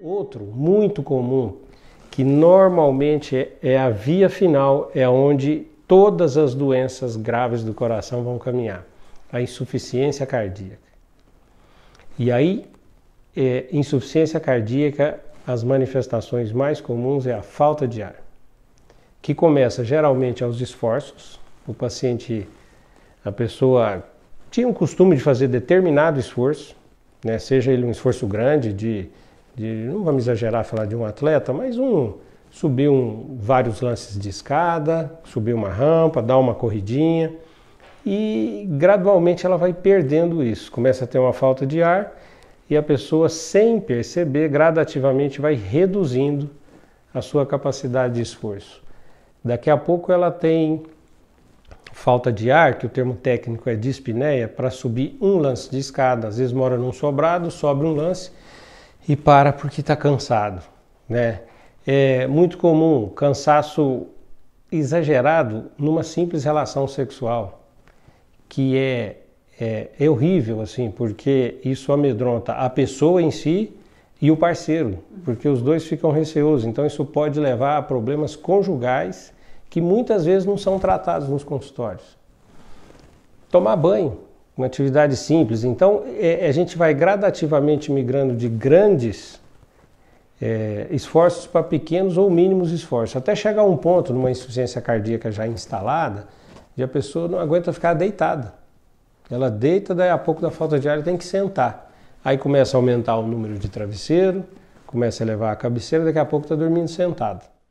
Outro muito comum, que normalmente é, é a via final, é onde todas as doenças graves do coração vão caminhar, a insuficiência cardíaca. E aí, é, insuficiência cardíaca, as manifestações mais comuns é a falta de ar, que começa geralmente aos esforços. O paciente, a pessoa tinha o costume de fazer determinado esforço, né, seja ele um esforço grande de, de, não vamos exagerar falar de um atleta, mas um subir um, vários lances de escada, subir uma rampa, dar uma corridinha e gradualmente ela vai perdendo isso, começa a ter uma falta de ar e a pessoa sem perceber gradativamente vai reduzindo a sua capacidade de esforço. Daqui a pouco ela tem falta de ar, que o termo técnico é dispneia, para subir um lance de escada. Às vezes mora num sobrado, sobe um lance e para porque está cansado. Né? É muito comum cansaço exagerado numa simples relação sexual, que é, é, é horrível, assim, porque isso amedronta a pessoa em si e o parceiro, porque os dois ficam receosos. Então, isso pode levar a problemas conjugais que muitas vezes não são tratados nos consultórios. Tomar banho, uma atividade simples. Então, é, a gente vai gradativamente migrando de grandes é, esforços para pequenos ou mínimos esforços, até chegar a um ponto, numa insuficiência cardíaca já instalada, de a pessoa não aguenta ficar deitada. Ela deita, daí a pouco da falta de ar tem que sentar. Aí começa a aumentar o número de travesseiro, começa a elevar a cabeceira, daqui a pouco está dormindo sentado.